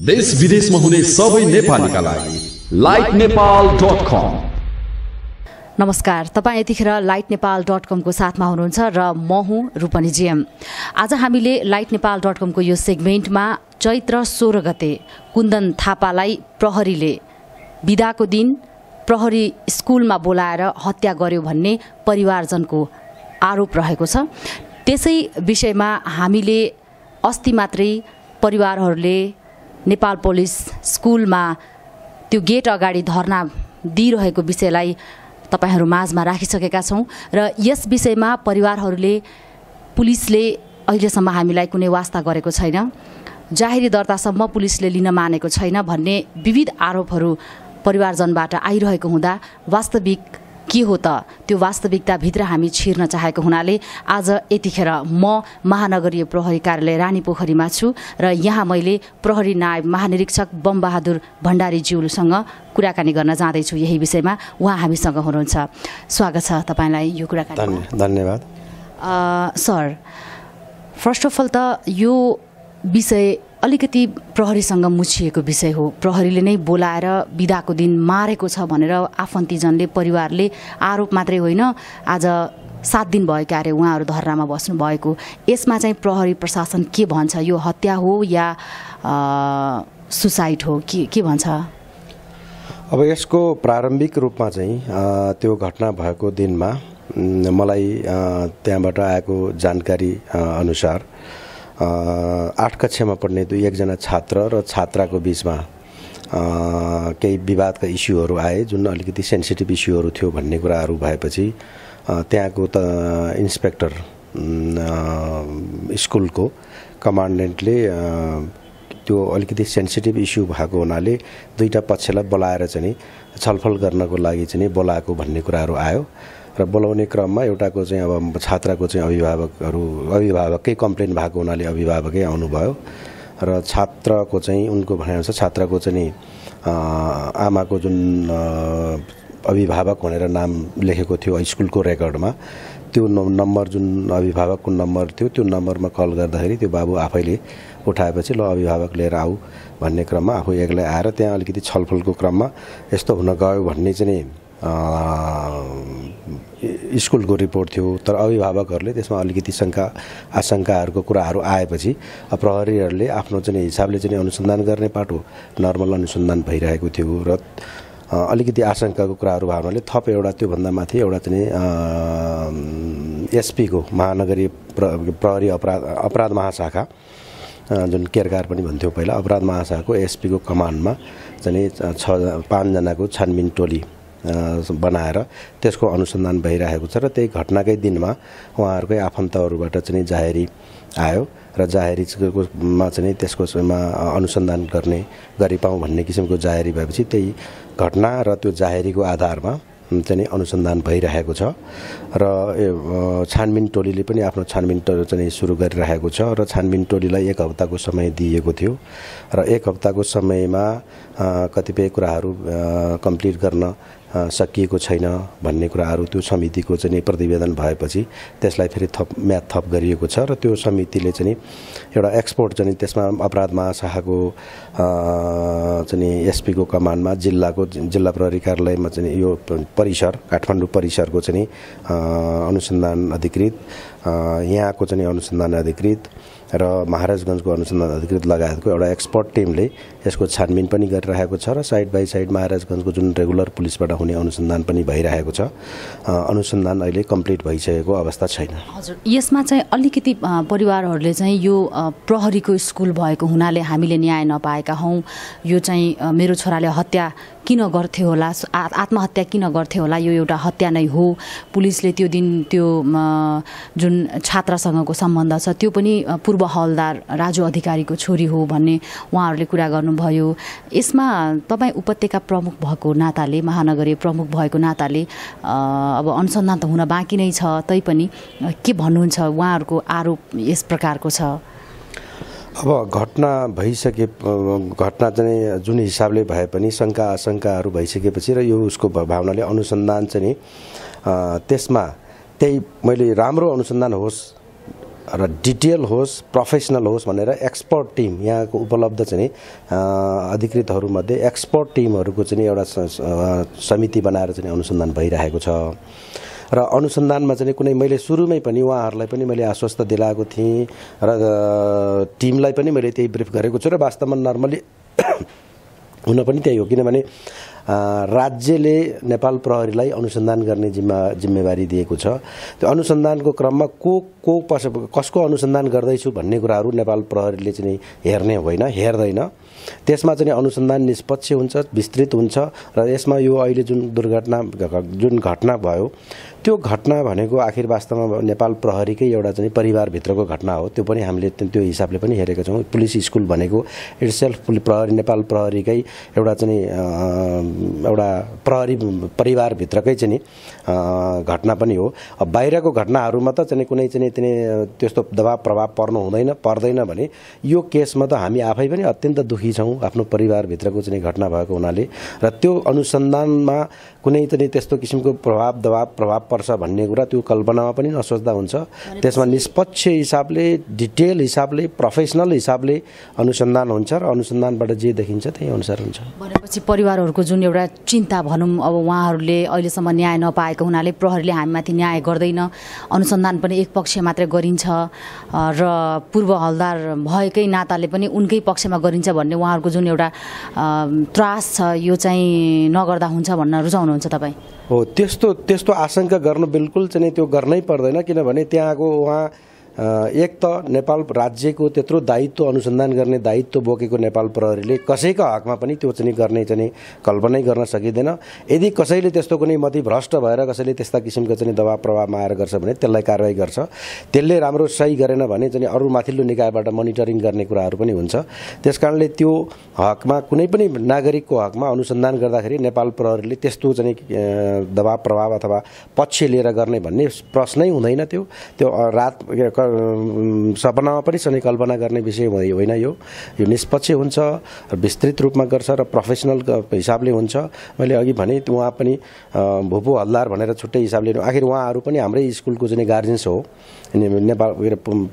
देश विदेशमा हुने सबै नेपालीका लागि नमस्कार तपाईँ यतिखेर लाइट नेपाल डट कमको साथमा हुनुहुन्छ र म हुँ जिएम आज हामीले लाइट नेपाल डट कमको यो सेगमेन्टमा चैत्र सोह्र गते कुन्दन थापालाई प्रहरीले बिदाको दिन प्रहरी स्कुलमा बोलाएर हत्या गर्यो भन्ने परिवारजनको आरोप रहेको छ त्यसै विषयमा हामीले अस्ति मात्रै परिवारहरूले नेपाल पुलिस स्कुलमा त्यो गेट अगाडि धर्ना दिइरहेको विषयलाई तपाईँहरू माझमा राखिसकेका छौँ र यस विषयमा परिवारहरूले पुलिसले अहिलेसम्म हामीलाई कुनै वास्ता गरेको छैन जाहेरी दर्तासम्म पुलिसले लिन मानेको छैन भन्ने विविध आरोपहरू परिवारजनबाट आइरहेको हुँदा वास्तविक के हो त त्यो वास्तविकताभित्र हामी छिर्न चाहेको हुनाले आज यतिखेर म महानगरीय प्रहरी कार्यालय रानी पोखरीमा छु र यहाँ मैले प्रहरी नायब महानिरीक्षक बमबहादुर भण्डारीज्यूसँग कुराकानी गर्न जाँदैछु यही विषयमा उहाँ हामीसँग हुनुहुन्छ स्वागत छ तपाईँलाई यो कुराकानी धन्यवाद सर फर्स्ट अफ अल त यो विषय अलिकति प्रहरीसँग मुछिएको विषय हो प्रहरीले नै बोलाएर विदाको दिन मारेको छ भनेर आफन्तीजनले परिवारले आरोप मात्रै होइन आज सात दिन भएका अरे उहाँहरू धरनामा बस्नु भएको यसमा चाहिँ प्रहरी प्रशासन के भन्छ यो हत्या हो या सुसाइड हो के के भन्छ अब यसको प्रारम्भिक रूपमा चाहिँ त्यो घटना भएको दिनमा मलाई त्यहाँबाट आएको जानकारी अनुसार आठ कक्षामा पढ्ने दुई एकजना छात्र र छात्राको बिचमा केही विवादका इस्युहरू आए जुन अलिकति सेन्सिटिभ इस्युहरू थियो भन्ने कुराहरू भएपछि त्यहाँको त इन्सपेक्टर स्कुलको कमान्डेन्टले त्यो अलिकति सेन्सिटिभ इस्यु भएको हुनाले दुईवटा पक्षलाई बोलाएर चाहिँ छलफल गर्नको लागि चाहिँ बोलाएको भन्ने कुराहरू आयो र बोलाउने क्रममा एउटाको चाहिँ अब छात्राको चाहिँ अभिभावकहरू अभिभावकै कम्प्लेन भएको हुनाले अभिभावकै आउनुभयो र छात्रको चाहिँ उनको भनेअनुसार छात्राको चाहिँ नि आमाको जुन अभिभावक भनेर नाम लेखेको थियो स्कुलको रेकर्डमा त्यो नम्बर जुन अभिभावकको नम्बर थियो त्यो नम्बरमा कल गर्दाखेरि त्यो बाबु आफैले उठाएपछि ल अभिभावक लिएर आऊ भन्ने क्रममा आफू एक्लै आएर त्यहाँ अलिकति छलफलको क्रममा यस्तो हुन गयो भन्ने चाहिँ स्कुलको रिपोर्ट थियो तर अभिभावकहरूले त्यसमा अलिकति शङ्का आशङ्काहरूको कुराहरू आएपछि प्रहरीहरूले आफ्नो चाहिँ हिसाबले चाहिँ अनुसन्धान गर्ने पाटो नर्मल अनुसन्धान भइरहेको थियो र अलिकति आशङ्काको कुराहरू भावनाले थप एउटा त्योभन्दा माथि एउटा चाहिँ एसपीको महानगरीय प्र प्रहरी अपराध अपराध महाशाखा जुन केरकार पनि भन्थ्यो पहिला अपराध महाशाखाको एसपीको कमानमा चाहिँ छ पाँचजनाको छानबिन टोली बनाएर त्यसको अनुसन्धान भइरहेको छ र त्यही घटनाकै दिनमा उहाँहरूकै आफन्तहरूबाट चाहिँ जाहेरी आयो र जाहेरीमा चाहिँ त्यसको अनुसन्धान गर्ने गरी भन्ने किसिमको जाहेरी भएपछि त्यही घटना र त्यो जाहेरीको आधारमा चाहिँ अनुसन्धान भइरहेको छ र छानबिन टोलीले पनि आफ्नो छानबिन टोली चाहिँ सुरु गरिरहेको छ र छानबिन टोलीलाई एक हप्ताको समय दिइएको थियो र एक हप्ताको समयमा कतिपय कुराहरू कम्प्लिट गर्न सकिएको छैन भन्ने कुराहरू त्यो समितिको चाहिँ प्रतिवेदन भएपछि त्यसलाई फेरि थप म्याथ थप गरिएको छ र त्यो समितिले चाहिँ एउटा एक्सपोर्ट चाहिँ त्यसमा अपराध महाशाखाको चाहिँ एसपीको कमान्डमा जिल्लाको जिल्ला प्रहरी कार्यालयमा चाहिँ यो परिसर काठमाडौँ परिसरको चाहिँ अनुसन्धान अधिकृत यहाँको चाहिँ अनुसन्धान अधिकृत र महाराजगञ्जको अनुसन्धान अधिकृत लगायतको एउटा एक्सपर्ट टिमले यसको छानबिन पनि गरिरहेको छ र साइड बाई साइड महाराजगञ्जको जुन रेगुलर पुलिसबाट हुने अनुसन्धान पनि भइरहेको छ अनुसन्धान अहिले कम्प्लिट भइसकेको अवस्था छैन हजुर यसमा चाहिँ अलिकति परिवारहरूले चाहिँ यो प्रहरीको स्कुल भएको हुनाले हामीले न्याय नपाएका हौँ यो चाहिँ मेरो छोराले हत्या किन गर्थ्यो होला आत्महत्या किन गर्थ्यो होला यो एउटा हत्या नै हो पुलिसले त्यो दिन त्यो जुन छात्रासँगको सम्बन्ध छ त्यो पनि पूर्व हलदार राजु अधिकारीको छोरी हो भन्ने उहाँहरूले कुरा गर्नुभयो यसमा तपाईँ उपत्यका प्रमुख भएको नाताले महानगरीय प्रमुख भएको नाताले अब अनुसन्धान त हुन बाँकी नै छ तैपनि के भन्नुहुन्छ उहाँहरूको आरोप यस प्रकारको छ अब घटना भइसके घटना चाहिँ जुन हिसाबले भए पनि शङ्का आशङ्काहरू भइसकेपछि र यो उसको भावनाले अनुसन्धान चाहिँ नि त्यसमा त्यही मैले राम्रो अनुसन्धान होस् र डिटेल होस् प्रोफेसनल होस् भनेर एक्सपर्ट टिम यहाँको उपलब्ध चाहिँ अधिकृतहरूमध्ये एक्सपर्ट टिमहरूको चाहिँ एउटा समिति बनाएर चाहिँ अनुसन्धान भइरहेको छ र अनुसन्धानमा चाहिँ कुनै मैले सुरुमै पनि उहाँहरूलाई पनि मैले आश्वस्त दिलाएको थिएँ र टिमलाई पनि मैले त्यही ब्रिफ गरेको छु र वास्तवमा नर्मली हुन पनि त्यही हो किनभने राज्यले नेपाल प्रहरीलाई अनुसन्धान गर्ने जिम्मा जिम्मेवारी दिएको छ त्यो अनुसन्धानको क्रममा को को पस कसको अनुसन्धान गर्दैछु भन्ने कुराहरू नेपाल प्रहरीले चाहिँ हेर्ने होइन हेर्दैन त्यसमा चाहिँ अनुसन्धान निष्पक्ष हुन्छ विस्तृत हुन्छ र यसमा यो अहिले जुन दुर्घटना जुन घटना भयो त्यो घटना भनेको आखिर वास्तवमा नेपाल प्रहरीकै एउटा चाहिँ परिवारभित्रको घटना हो त्यो पनि हामीले त्यो हिसाबले पनि हेरेका छौँ पुलिस स्कुल भनेको इट्स सेल्फ प्रहरी नेपाल प्रहरीकै एउटा चाहिँ एउटा प्रहरी परिवारभित्रकै चाहिँ घटना पनि हो बाहिरको घटनाहरूमा त चाहिँ कुनै चाहिँ त्यस्तो दबाब प्रभाव पर्नु हुँदैन पर्दैन भने यो केसमा त हामी आफै पनि अत्यन्त दुःखी छौँ आफ्नो परिवारभित्रको चाहिँ घटना भएको हुनाले र त्यो अनुसन्धानमा कुनै चाहिँ त्यस्तो किसिमको प्रभाव दबाब प्रभाव पर्छ भन्ने कुरा त्यो कल्पनामा पनि नसोच्दा हुन्छ त्यसमा निष्पक्ष हिसाबले डिटेल हिसाबले प्रोफेसनल हिसाबले अनुसन्धान हुन्छ र अनुसन्धानबाट जे देखिन्छ त्यही अनुसार हुन्छ भनेपछि परिवारहरूको जुन एउटा चिन्ता भनौँ अब उहाँहरूले अहिलेसम्म न्याय नपाएको हुनाले प्रहरीले हामीमाथि न्याय गर्दैन अनुसन्धान पनि एक पक्ष मात्रै गरिन्छ र पूर्व हलदार भएकै नाताले पनि उनकै पक्षमा गरिन्छ भन्ने उहाँहरूको जुन एउटा त्रास छ यो चाहिँ नगर्दा हुन्छ भन्न रुचाउनुहुन्छ तपाईँ हो त्यस्तो त्यस्तो आशंका गर्नु बिल्कुल चाहिँ त्यो गर्नै पर्दैन किनभने त्यहाँको उहाँ एक त नेपाल राज्यको त्यत्रो दायित्व अनुसन्धान गर्ने दायित्व बोकेको नेपाल प्रहरीले कसैका हकमा पनि त्यो चाहिँ गर्ने चाहिँ कल्पनै गर्न सकिँदैन यदि कसैले त्यस्तो कुनै मति भ्रष्ट भएर कसैले त्यस्ता किसिमको चाहिँ दबाब प्रभावमा आएर गर्छ भने त्यसलाई कारवाही गर्छ त्यसले राम्रो सही गरेन भने चाहिँ अरू माथिल्लो निकायबाट मोनिटरिङ गर्ने कुराहरू पनि हुन्छ त्यस कारणले त्यो हकमा कुनै पनि नागरिकको हकमा अनुसन्धान गर्दाखेरि नेपाल प्रहरीले त्यस्तो चाहिँ दबाब प्रभाव अथवा पक्ष लिएर गर्ने भन्ने प्रश्नै हुँदैन त्यो त्यो रात सपनामा पनि सधैँ कल्पना गर्ने विषय होइन यो यो निष्पक्ष हुन्छ विस्तृत रूपमा गर्छ र प्रोफेसनल हिसाबले हुन्छ मैले अघि भने उहाँ पनि भुपो हल्दार भनेर छुट्टै हिसाबले आखिर उहाँहरू पनि हाम्रै स्कुलको चाहिँ गार्जेन्स हो नेपाल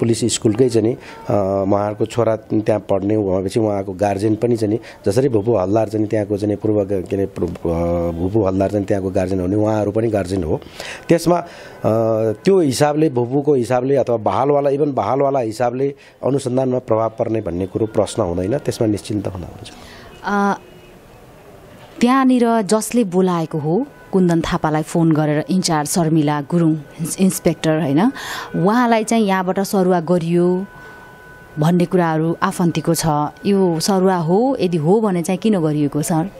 पुलिस स्कुलकै चाहिँ उहाँहरूको छोरा त्यहाँ पढ्ने भएपछि उहाँको गार्जेन पनि चाहिँ जसरी भुपु हल्दार चाहिँ त्यहाँको चाहिँ पूर्व के अरे भुपु हल्दार चाहिँ त्यहाँको गार्जेन हुने उहाँहरू पनि गार्जेन हो त्यसमा त्यो हिसाबले भुपुको हिसाबले अथवा बहालवाला इभन बहालवाला हिसाबले अनुसन्धानमा प्रभाव पर्ने भन्ने कुरो प्रश्न हुँदैन त्यसमा निश्चिन्त हुन हुन्छ त्यहाँनिर जसले बोलाएको हो कुन्दन थापालाई फोन गरेर इन्चार्ज शर्मिला गुरुङ इन्सपेक्टर होइन उहाँलाई चाहिँ यहाँबाट सरुवा गरियो भन्ने कुराहरू आफन्तीको छ यो सरुवा हो यदि हो भने चाहिँ किन गरिएको सर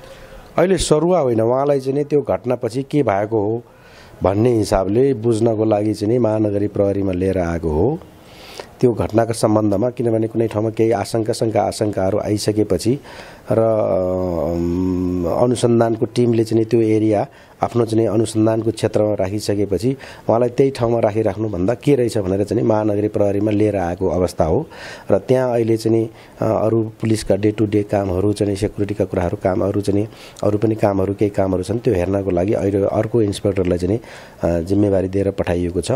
अहिले सरुवा होइन उहाँलाई चाहिँ त्यो घटनापछि के भएको हो भन्ने हिसाबले बुझ्नको लागि चाहिँ नि महानगरी प्रहरीमा लिएर आएको हो त्यो घटनाको सम्बन्धमा किनभने कुनै ठाउँमा केही आशंका शङ्का आशङ्काहरू आइसकेपछि र अनुसन्धानको टिमले चाहिँ त्यो एरिया आफ्नो चाहिँ अनुसन्धानको क्षेत्रमा राखिसकेपछि उहाँलाई त्यही ठाउँमा राखिराख्नुभन्दा के रहेछ भनेर चाहिँ महानगरी प्रहरीमा लिएर आएको अवस्था हो र त्यहाँ अहिले चाहिँ अरू पुलिसका डे टु डे कामहरू चाहिँ सेक्युरिटीका कुराहरू कामहरू चाहिँ अरू पनि कामहरू केही कामहरू छन् त्यो हेर्नको लागि अहिले अर्को इन्सपेक्टरलाई चाहिँ जिम्मेवारी दिएर पठाइएको छ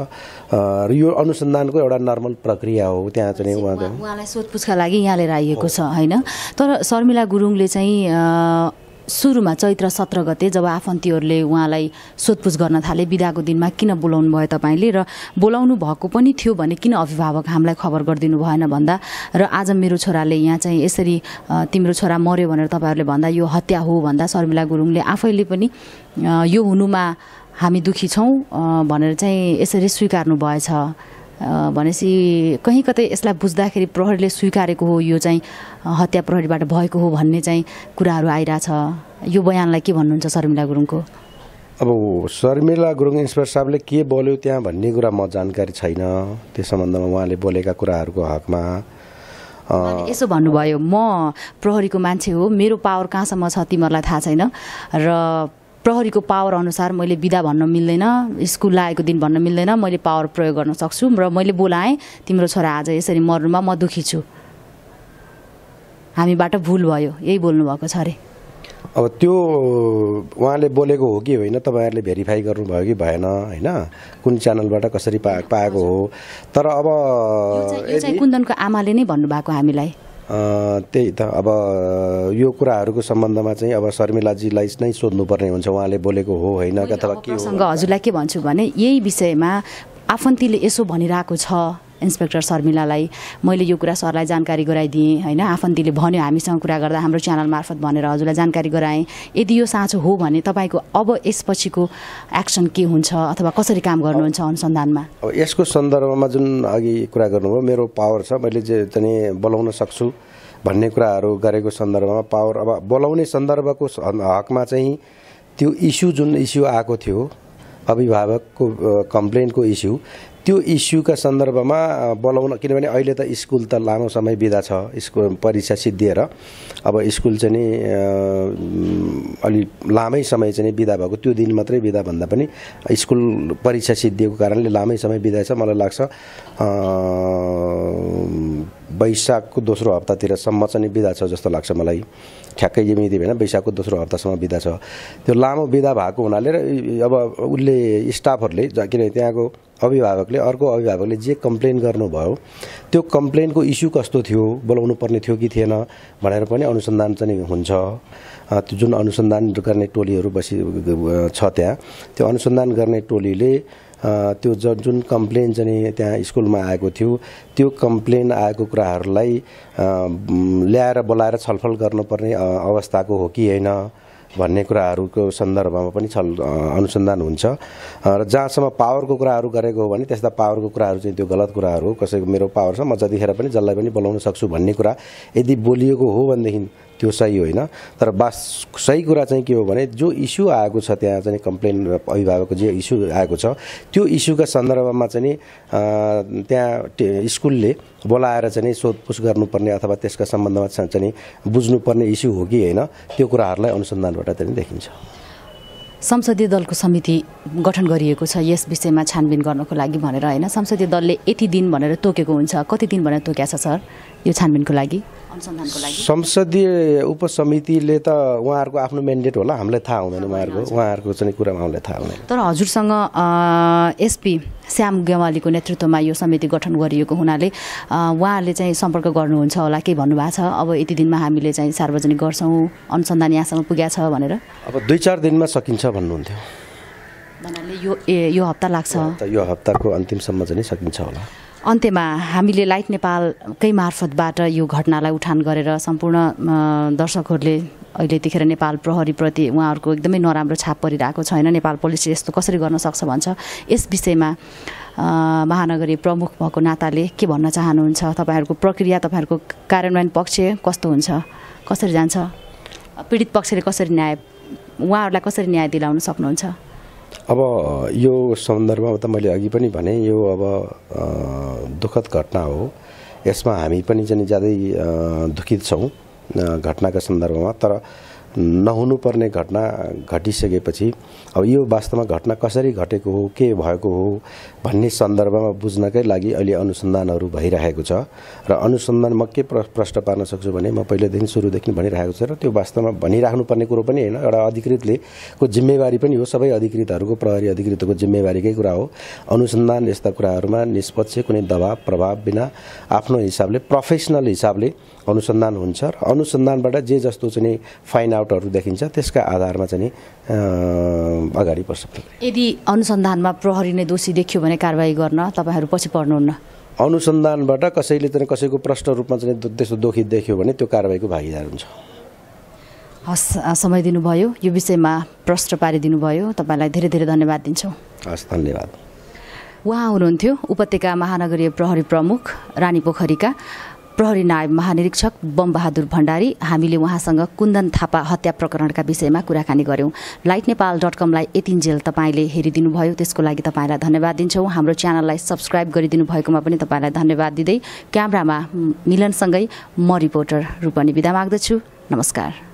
र यो अनुसन्धानको एउटा नर्मल प्रक्रिया हो त्यहाँ चाहिँ उहाँलाई सोधपुछका लागि यहाँ लिएर आइएको छ होइन तर शर्मिला गुरु गुरुङले चाहिँ सुरुमा चैत्र सत्र गते जब आफन्तीहरूले उहाँलाई सोधपुछ गर्न थाले बिदाको दिनमा किन बोलाउनु भयो तपाईँले र बोलाउनु भएको पनि थियो भने किन अभिभावक हामीलाई खबर गरिदिनु भएन भन्दा र आज मेरो छोराले यहाँ चाहिँ यसरी तिम्रो छोरा मऱ्यो भनेर तपाईँहरूले भन्दा यो हत्या हो भन्दा शर्मिला गुरुङले आफैले पनि यो हुनुमा हामी दुखी छौँ भनेर चाहिँ यसरी स्वीकार्नु भएछ भनेपछि कहीँ कतै यसलाई बुझ्दाखेरि प्रहरीले स्वीकारेको हो यो चाहिँ हत्या प्रहरीबाट भएको हो भन्ने चाहिँ कुराहरू आइरहेछ यो बयानलाई के भन्नुहुन्छ शर्मिला गुरुङको अब शर्मिला गुरुङ इन्सपेक्टर साहबले के बोल्यो त्यहाँ भन्ने कुरा म जानकारी छैन त्यस सम्बन्धमा उहाँले बोलेका कुराहरूको हकमा यसो भन्नुभयो म प्रहरीको मान्छे हो मेरो पावर कहाँसम्म छ तिमीहरूलाई थाहा छैन र प्रहरीको पावर अनुसार मैले विदा भन्न मिल्दैन स्कुल लागेको दिन भन्न मिल्दैन मैले पावर प्रयोग गर्न सक्छु र मैले बोलाएँ तिम्रो छोरा आज यसरी मर्नुमा म दुखी छु हामीबाट भुल भयो यही बोल्नुभएको छ अरे अब त्यो उहाँले बोलेको हो कि होइन तपाईँहरूले भेरिफाई गर्नुभयो कि भएन होइन कुन च्यानलबाट कसरी पा पाएको हो तर अब कुन्दनको आमाले नै भन्नुभएको हामीलाई त्यही त अब यो कुराहरूको सम्बन्धमा चाहिँ अब शर्मिलाजीलाई नै सोध्नुपर्ने हुन्छ उहाँले बोलेको हो होइन अथवा के हजुरलाई के भन्छु भने यही विषयमा आफन्तीले यसो भनिरहेको छ इन्सपेक्टर शर्मिलालाई मैले यो कुरा सरलाई जानकारी गराइदिएँ होइन आफन्तीले भन्यो हामीसँग कुरा गर्दा हाम्रो च्यानल मार्फत भनेर हजुरलाई जानकारी गराएँ यदि यो साँचो हो भने तपाईँको अब यसपछिको एक्सन के हुन्छ अथवा कसरी काम गर्नुहुन्छ अनुसन्धानमा अब यसको सन्दर्भमा जुन अघि कुरा गर्नुभयो मेरो पावर छ मैले जे चाहिँ बोलाउन सक्छु भन्ने कुराहरू गरेको सन्दर्भमा पावर अब बोलाउने सन्दर्भको हकमा चाहिँ त्यो इस्यु जुन इस्यु आएको थियो अभिभावकको कम्प्लेनको इस्यु त्यो इस्युका सन्दर्भमा बोलाउन किनभने अहिले त स्कुल त लामो समय बिदा छ स्कुल परीक्षा सिद्धिएर अब स्कुल चाहिँ नि अलि लामै समय चाहिँ बिदा भएको त्यो दिन मात्रै बिदा भन्दा पनि स्कुल परीक्षा सिद्धिएको कारणले लामै समय बिदा छ मलाई लाग्छ वैशाखको दोस्रो हप्तातिरसम्म चाहिँ बिदा छ जस्तो लाग्छ मलाई ठ्याक्कै यो मिति भएन वैशाखको दोस्रो हप्तासम्म बिदा छ त्यो लामो बिदा भएको हुनाले र अब उसले स्टाफहरूले किनभने त्यहाँको अभिभावकले अर्को अभिभावकले जे कम्प्लेन गर्नुभयो त्यो कम्प्लेनको इस्यु कस्तो थियो बोलाउनु पर्ने थियो कि थिएन भनेर पनि अनुसन्धान चाहिँ हुन्छ त्यो जुन अनुसन्धान गर्ने टोलीहरू बसी छ त्यहाँ त्यो अनुसन्धान गर्ने टोलीले त्यो ज जुन कम्प्लेन चाहिँ त्यहाँ स्कुलमा आएको थियो त्यो कम्प्लेन आएको कुराहरूलाई ल्याएर बोलाएर छलफल गर्नुपर्ने अवस्थाको हो कि होइन भन्ने कुराहरूको सन्दर्भमा पनि छल अनुसन्धान हुन्छ र जहाँसम्म पावरको कुराहरू गरेको हो भने त्यस्ता पावरको कुराहरू चाहिँ त्यो गलत कुराहरू कसैको मेरो पावर छ म जतिखेर पनि जसलाई पनि बोलाउन सक्छु भन्ने कुरा यदि बोलिएको हो भनेदेखि त्यो सही होइन तर बास सही कुरा चाहिँ के हो भने जो इस्यु आएको छ त्यहाँ चाहिँ कम्प्लेन अभिभावकको जे इस्यु आएको छ त्यो इस्युका सन्दर्भमा चाहिँ नि त्यहाँ स्कुलले बोलाएर चाहिँ सोधपुछ गर्नुपर्ने अथवा त्यसका सम्बन्धमा चाहिँ बुझ्नुपर्ने इस्यु हो कि होइन त्यो कुराहरूलाई अनुसन्धानबाट चाहिँ देखिन्छ संसदीय दलको समिति गठन गरिएको छ यस विषयमा छानबिन गर्नको लागि भनेर होइन संसदीय दलले यति दिन भनेर तोकेको हुन्छ कति दिन भनेर तोक्या छ सर यो छानबिनको लागि अनुसन्धानको लागि संसदीय उपसमितिले त उहाँहरूको आफ्नो मेन्डेट होला हामीलाई थाहा हुँदैन उहाँहरूको उहाँहरूको चाहिँ कुरामा हामीलाई थाहा हुँदैन तर हजुरसँग एसपी श्याम गेवालीको नेतृत्वमा यो समिति गठन गरिएको हुनाले उहाँहरूले चाहिँ सम्पर्क गर्नुहुन्छ होला के भन्नुभएको छ अब यति दिनमा हामीले चाहिँ सार्वजनिक गर्छौँ अनुसन्धान यहाँसम्म पुगेको छ भनेर अब दुई चार दिनमा सकिन्छ भन्नुहुन्थ्यो यो यो हप्ता लाग्छ यो हप्ताको अन्तिमसम्म चाहिँ सकिन्छ होला अन्त्यमा हामीले लाइट नेपालकै मार्फतबाट यो घटनालाई उठान गरेर सम्पूर्ण दर्शकहरूले अहिले यतिखेर नेपाल प्रहरीप्रति उहाँहरूको एकदमै नराम्रो छाप परिरहेको छैन नेपाल पुलिसले यस्तो कसरी गर्न सक्छ भन्छ यस विषयमा महानगरी प्रमुख भएको नाताले के भन्न चाहनुहुन्छ तपाईँहरूको प्रक्रिया तपाईँहरूको कार्यान्वयन पक्ष कस्तो हुन्छ कसरी जान्छ पीडित पक्षले कसरी न्याय उहाँहरूलाई कसरी न्याय दिलाउन सक्नुहुन्छ अब यो सन्दर्भमा त मैले अघि पनि भने यो अब दुःखद घटना हो यसमा हामी पनि चाहिँ ज्यादै दुखित छौँ घटनाको सन्दर्भमा तर नहुनुपर्ने घटना घटिसकेपछि अब यो वास्तवमा घटना कसरी घटेको हो के भएको हो भन्ने सन्दर्भमा बुझ्नकै लागि अहिले अनुसन्धानहरू भइरहेको छ र अनुसन्धान म के प्रश्न पार्न सक्छु भने म पहिलेदेखि सुरुदेखि भनिरहेको छु र त्यो वास्तवमा भनिराख्नुपर्ने कुरो पनि होइन एउटा अधिकृतले को जिम्मेवारी पनि हो सबै अधिकृतहरूको प्रहरी अधिकृतको जिम्मेवारीकै कुरा हो अनुसन्धान यस्ता कुराहरूमा निष्पक्ष कुनै दबाब प्रभाव बिना आफ्नो हिसाबले प्रोफेसनल हिसाबले अनुसन्धान हुन्छ र अनुसन्धानबाट जे जस्तो चाहिँ फाइन आउट लेआउटहरू देखिन्छ त्यसका आधारमा चाहिँ अगाडि बढ्छ यदि अनुसन्धानमा प्रहरी नै दोषी देखियो भने कारवाही गर्न तपाईँहरू पछि पर्नुहुन्न अनुसन्धानबाट कसैले चाहिँ कसैको प्रष्ट रूपमा चाहिँ त्यस्तो दोखी देख्यो भने त्यो कारवाहीको भागीदार हुन्छ हस् समय दिनुभयो यो विषयमा प्रश्न पारिदिनुभयो तपाईँलाई धेरै धेरै धन्यवाद दिन्छौँ हस् धन्यवाद उहाँ हुनुहुन्थ्यो उपत्यका महानगरीय प्रहरी प्रमुख रानी पोखरीका प्रहरी नायब महानिरीक्षक बमबहादुर भण्डारी हामीले उहाँसँग कुन्दन थापा हत्या प्रकरणका विषयमा कुराकानी गऱ्यौँ लाइट नेपाल डट कमलाई यतिन्जेल तपाईँले हेरिदिनुभयो त्यसको लागि तपाईँलाई धन्यवाद दिन्छौँ हाम्रो च्यानललाई सब्सक्राइब गरिदिनु भएकोमा पनि तपाईँलाई धन्यवाद दिँदै क्यामरामा मिलनसँगै म रिपोर्टर रूपनी विदा माग्दछु नमस्कार